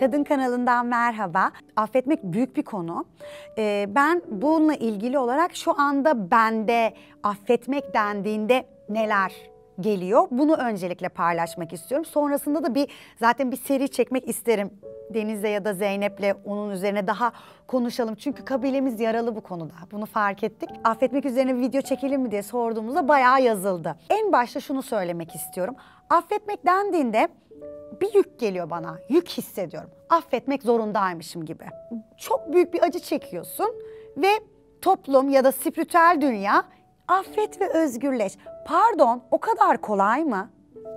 Kadın kanalından merhaba. Affetmek büyük bir konu. Ee, ben bununla ilgili olarak şu anda bende affetmek dendiğinde neler geliyor? Bunu öncelikle paylaşmak istiyorum. Sonrasında da bir zaten bir seri çekmek isterim. Deniz'le ya da Zeynep'le onun üzerine daha konuşalım. Çünkü kabilemiz yaralı bu konuda. Bunu fark ettik. Affetmek üzerine video çekelim mi diye sorduğumuzda bayağı yazıldı. En başta şunu söylemek istiyorum. Affetmek dendiğinde bir yük geliyor bana. Yük hissediyorum. Affetmek zorundaymışım gibi. Çok büyük bir acı çekiyorsun ve toplum ya da spiritüel dünya affet ve özgürleş. Pardon, o kadar kolay mı?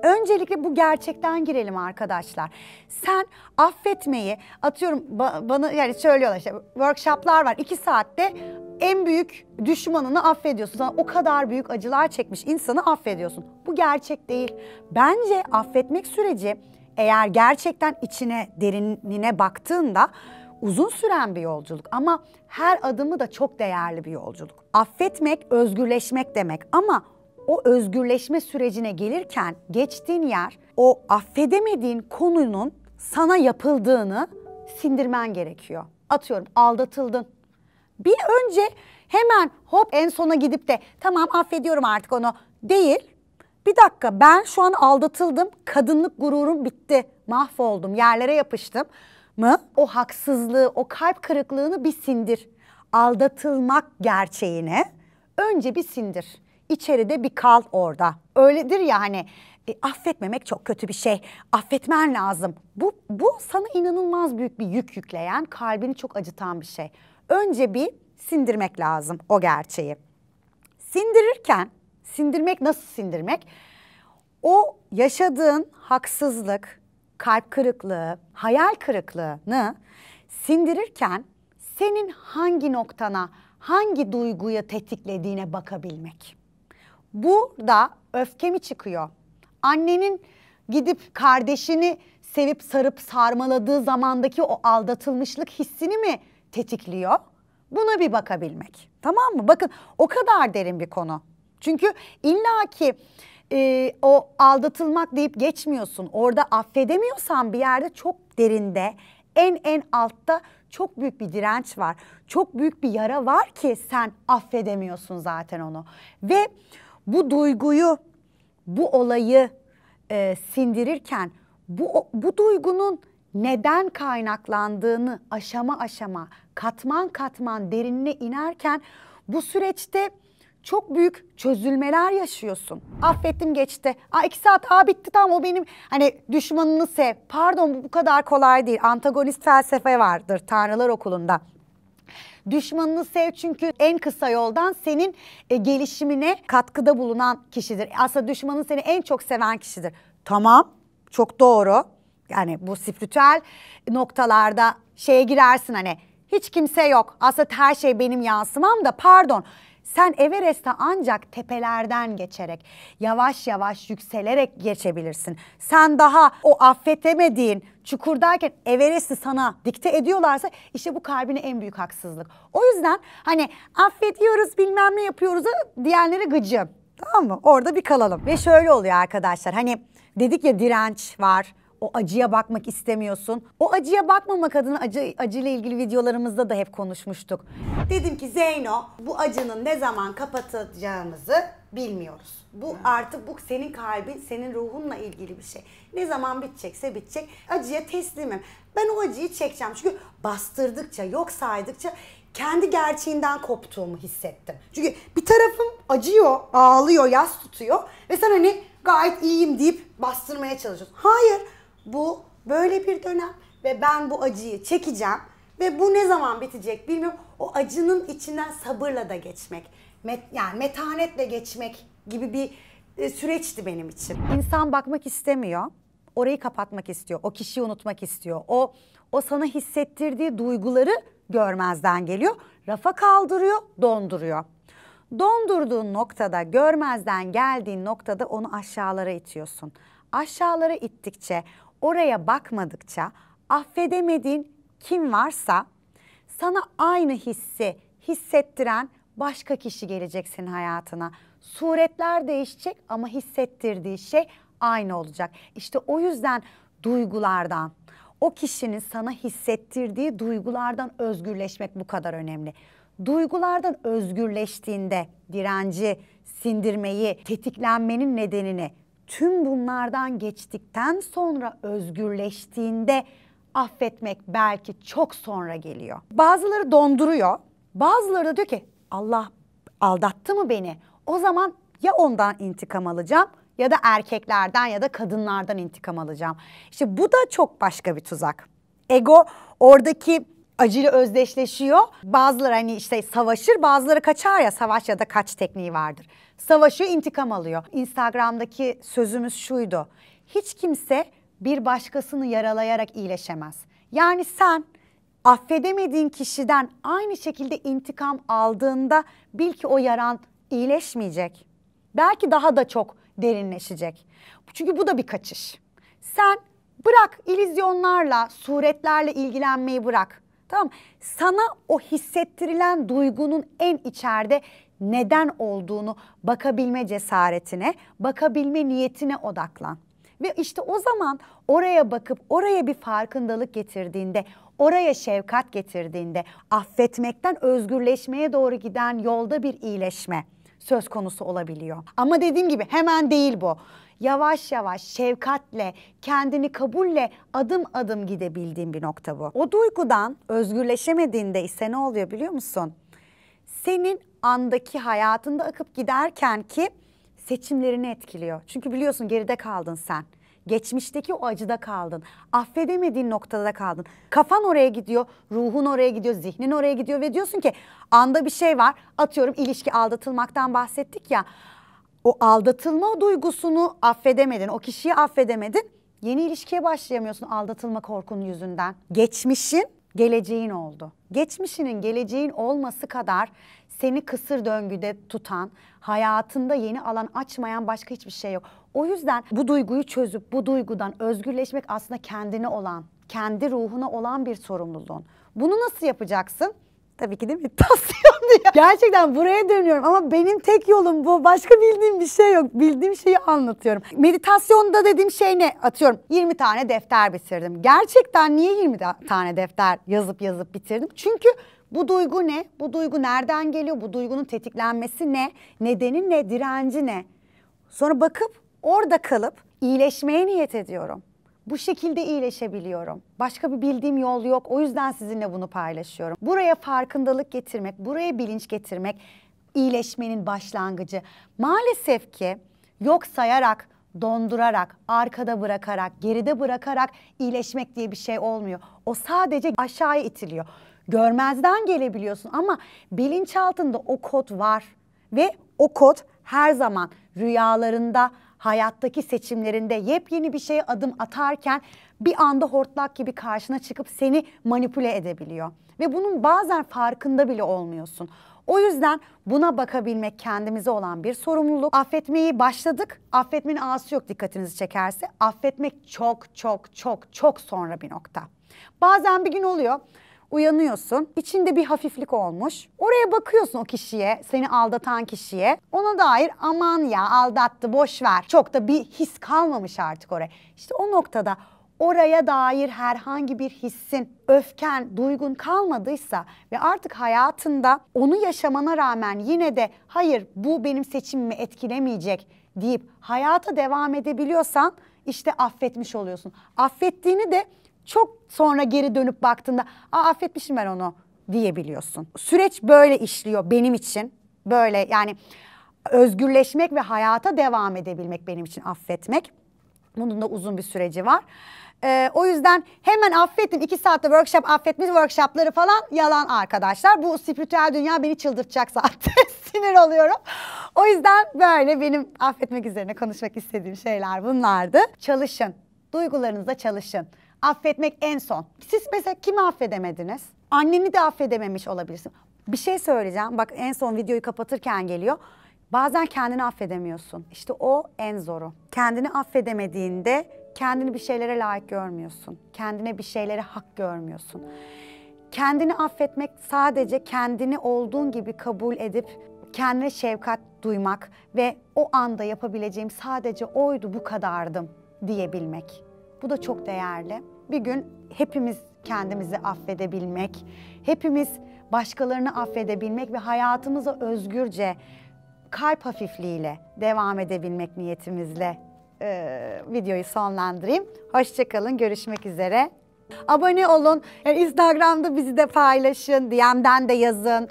Öncelikle bu gerçekten girelim arkadaşlar. Sen affetmeyi atıyorum ba bana yani söylüyorlar işte workshoplar var iki saatte en büyük düşmanını affediyorsun. Sana o kadar büyük acılar çekmiş insanı affediyorsun. Bu gerçek değil. Bence affetmek süreci eğer gerçekten içine derinine baktığında uzun süren bir yolculuk ama her adımı da çok değerli bir yolculuk. Affetmek özgürleşmek demek ama o özgürleşme sürecine gelirken geçtiğin yer o affedemediğin konunun sana yapıldığını sindirmen gerekiyor. Atıyorum aldatıldın. Bir önce hemen hop en sona gidip de tamam affediyorum artık onu değil. Bir dakika ben şu an aldatıldım. Kadınlık gururum bitti. Mahvoldum. Yerlere yapıştım mı? O haksızlığı, o kalp kırıklığını bir sindir. Aldatılmak gerçeğine önce bir sindir içeride bir kal orada. Öyledir ya hani e, affetmemek çok kötü bir şey. Affetmen lazım. Bu, bu sana inanılmaz büyük bir yük yükleyen, kalbini çok acıtan bir şey. Önce bir sindirmek lazım o gerçeği. Sindirirken, sindirmek nasıl sindirmek? O yaşadığın haksızlık, kalp kırıklığı, hayal kırıklığını sindirirken senin hangi noktana, hangi duyguya tetiklediğine bakabilmek. Burada öfke mi çıkıyor? Annenin gidip kardeşini sevip sarıp sarmaladığı zamandaki o aldatılmışlık hissini mi tetikliyor? Buna bir bakabilmek. Tamam mı? Bakın o kadar derin bir konu. Çünkü illaki e, o aldatılmak deyip geçmiyorsun. Orada affedemiyorsan bir yerde çok derinde, en en altta çok büyük bir direnç var. Çok büyük bir yara var ki sen affedemiyorsun zaten onu. Ve bu duyguyu, bu olayı e, sindirirken bu, bu duygunun neden kaynaklandığını aşama aşama, katman katman derinine inerken bu süreçte çok büyük çözülmeler yaşıyorsun. Affettim geçti. Aa iki saat aa bitti tam o benim hani düşmanını sev. Pardon bu, bu kadar kolay değil. Antagonist felsefe vardır Tanrılar Okulu'nda. Düşmanını sev çünkü en kısa yoldan senin e, gelişimine katkıda bulunan kişidir. Aslında düşmanın seni en çok seven kişidir. Tamam, çok doğru. Yani bu spiritüel noktalarda şeye girersin hani hiç kimse yok. Aslında her şey benim yansımam da pardon. Sen Everest'e ancak tepelerden geçerek, yavaş yavaş yükselerek geçebilirsin. Sen daha o affetemediğin çukurdayken Everest'i sana dikte ediyorlarsa işte bu kalbine en büyük haksızlık. O yüzden hani affediyoruz bilmem ne yapıyoruz diyenlere gıcım. Tamam mı? Orada bir kalalım. Ve şöyle oluyor arkadaşlar hani dedik ya direnç var, o acıya bakmak istemiyorsun. O acıya bakmamak adına acı, acıyla ilgili videolarımızda da hep konuşmuştuk. Dedim ki Zeyno bu acının ne zaman kapatacağımızı bilmiyoruz. Bu artık bu senin kalbin, senin ruhunla ilgili bir şey. Ne zaman bitecekse bitecek. Acıya teslimim. Ben o acıyı çekeceğim. Çünkü bastırdıkça, yok saydıkça kendi gerçeğinden koptuğumu hissettim. Çünkü bir tarafım acıyor, ağlıyor, yas tutuyor ve sen hani gayet iyiyim deyip bastırmaya çalışıyorsun. Hayır, bu böyle bir dönem ve ben bu acıyı çekeceğim ve bu ne zaman bitecek bilmiyorum. O acının içinden sabırla da geçmek, met, yani metanetle geçmek gibi bir e, süreçti benim için. İnsan bakmak istemiyor. Orayı kapatmak istiyor. O kişiyi unutmak istiyor. O o sana hissettirdiği duyguları görmezden geliyor. Rafa kaldırıyor, donduruyor. Dondurduğun noktada, görmezden geldiğin noktada onu aşağılara itiyorsun. Aşağılara ittikçe oraya bakmadıkça affedemediğin kim varsa sana aynı hissi hissettiren başka kişi gelecek senin hayatına. Suretler değişecek ama hissettirdiği şey aynı olacak. İşte o yüzden duygulardan, o kişinin sana hissettirdiği duygulardan özgürleşmek bu kadar önemli. Duygulardan özgürleştiğinde direnci, sindirmeyi, tetiklenmenin nedenini tüm bunlardan geçtikten sonra özgürleştiğinde affetmek belki çok sonra geliyor. Bazıları donduruyor. Bazıları da diyor ki Allah aldattı mı beni? O zaman ya ondan intikam alacağım ya da erkeklerden ya da kadınlardan intikam alacağım. İşte bu da çok başka bir tuzak. Ego oradaki acıyla özdeşleşiyor. Bazıları hani işte savaşır, bazıları kaçar ya savaş ya da kaç tekniği vardır. Savaşıyor, intikam alıyor. Instagram'daki sözümüz şuydu. Hiç kimse bir başkasını yaralayarak iyileşemez. Yani sen affedemediğin kişiden aynı şekilde intikam aldığında bil ki o yaran iyileşmeyecek. Belki daha da çok derinleşecek. Çünkü bu da bir kaçış. Sen bırak ilizyonlarla, suretlerle ilgilenmeyi bırak. Tamam sana o hissettirilen duygunun en içeride neden olduğunu bakabilme cesaretine, bakabilme niyetine odaklan. Ve işte o zaman oraya bakıp oraya bir farkındalık getirdiğinde, oraya şefkat getirdiğinde, affetmekten özgürleşmeye doğru giden yolda bir iyileşme söz konusu olabiliyor. Ama dediğim gibi hemen değil bu yavaş yavaş şefkatle, kendini kabulle adım adım gidebildiğin bir nokta bu. O duygudan özgürleşemediğinde ise ne oluyor biliyor musun? Senin andaki hayatında akıp giderken ki seçimlerini etkiliyor. Çünkü biliyorsun geride kaldın sen. Geçmişteki o acıda kaldın. Affedemediğin noktada kaldın. Kafan oraya gidiyor, ruhun oraya gidiyor, zihnin oraya gidiyor ve diyorsun ki anda bir şey var. Atıyorum ilişki aldatılmaktan bahsettik ya o aldatılma duygusunu affedemedin, o kişiyi affedemedin. Yeni ilişkiye başlayamıyorsun aldatılma korkunun yüzünden. Geçmişin geleceğin oldu. Geçmişinin geleceğin olması kadar seni kısır döngüde tutan, hayatında yeni alan açmayan başka hiçbir şey yok. O yüzden bu duyguyu çözüp bu duygudan özgürleşmek aslında kendine olan, kendi ruhuna olan bir sorumluluğun. Bunu nasıl yapacaksın? Tabii ki de meditasyon diye. Gerçekten buraya dönüyorum ama benim tek yolum bu. Başka bildiğim bir şey yok. Bildiğim şeyi anlatıyorum. Meditasyonda dediğim şey ne? Atıyorum 20 tane defter bitirdim. Gerçekten niye 20 tane defter yazıp yazıp bitirdim? Çünkü bu duygu ne? Bu duygu nereden geliyor? Bu duygunun tetiklenmesi ne? Nedeni ne? Direnci ne? Sonra bakıp orada kalıp iyileşmeye niyet ediyorum. Bu şekilde iyileşebiliyorum. Başka bir bildiğim yol yok. O yüzden sizinle bunu paylaşıyorum. Buraya farkındalık getirmek, buraya bilinç getirmek iyileşmenin başlangıcı. Maalesef ki yok sayarak, dondurarak, arkada bırakarak, geride bırakarak iyileşmek diye bir şey olmuyor. O sadece aşağıya itiliyor. Görmezden gelebiliyorsun ama bilinç altında o kod var ve o kod her zaman rüyalarında, hayattaki seçimlerinde yepyeni bir şeye adım atarken bir anda hortlak gibi karşına çıkıp seni manipüle edebiliyor. Ve bunun bazen farkında bile olmuyorsun. O yüzden buna bakabilmek kendimize olan bir sorumluluk. Affetmeyi başladık. Affetmenin ağası yok dikkatinizi çekerse. Affetmek çok çok çok çok sonra bir nokta. Bazen bir gün oluyor. Uyanıyorsun. İçinde bir hafiflik olmuş. Oraya bakıyorsun o kişiye, seni aldatan kişiye. Ona dair aman ya aldattı boş ver. Çok da bir his kalmamış artık oraya. İşte o noktada oraya dair herhangi bir hissin, öfken, duygun kalmadıysa ve artık hayatında onu yaşamana rağmen yine de hayır bu benim seçimimi etkilemeyecek deyip hayata devam edebiliyorsan işte affetmiş oluyorsun. Affettiğini de çok sonra geri dönüp baktığında Aa, affetmişim ben onu diyebiliyorsun. Süreç böyle işliyor benim için. Böyle yani özgürleşmek ve hayata devam edebilmek benim için affetmek. Bunun da uzun bir süreci var. Ee, o yüzden hemen affettim iki saatte workshop affetmiş workshopları falan yalan arkadaşlar. Bu spiritüel dünya beni çıldırtacak zaten sinir oluyorum. O yüzden böyle benim affetmek üzerine konuşmak istediğim şeyler bunlardı. Çalışın, duygularınızla çalışın. Affetmek en son. Siz mesela kimi affedemediniz? Anneni de affedememiş olabilirsin. Bir şey söyleyeceğim. Bak en son videoyu kapatırken geliyor. Bazen kendini affedemiyorsun. İşte o en zoru. Kendini affedemediğinde kendini bir şeylere layık görmüyorsun. Kendine bir şeylere hak görmüyorsun. Kendini affetmek sadece kendini olduğun gibi kabul edip kendine şefkat duymak ve o anda yapabileceğim sadece oydu bu kadardım diyebilmek. Bu da çok değerli. Bir gün hepimiz kendimizi affedebilmek, hepimiz başkalarını affedebilmek ve hayatımıza özgürce kalp hafifliğiyle devam edebilmek niyetimizle e, videoyu sonlandırayım. Hoşçakalın, görüşmek üzere. Abone olun, Instagram'da bizi de paylaşın, DM'den de yazın.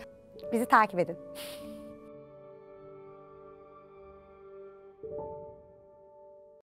Bizi takip edin.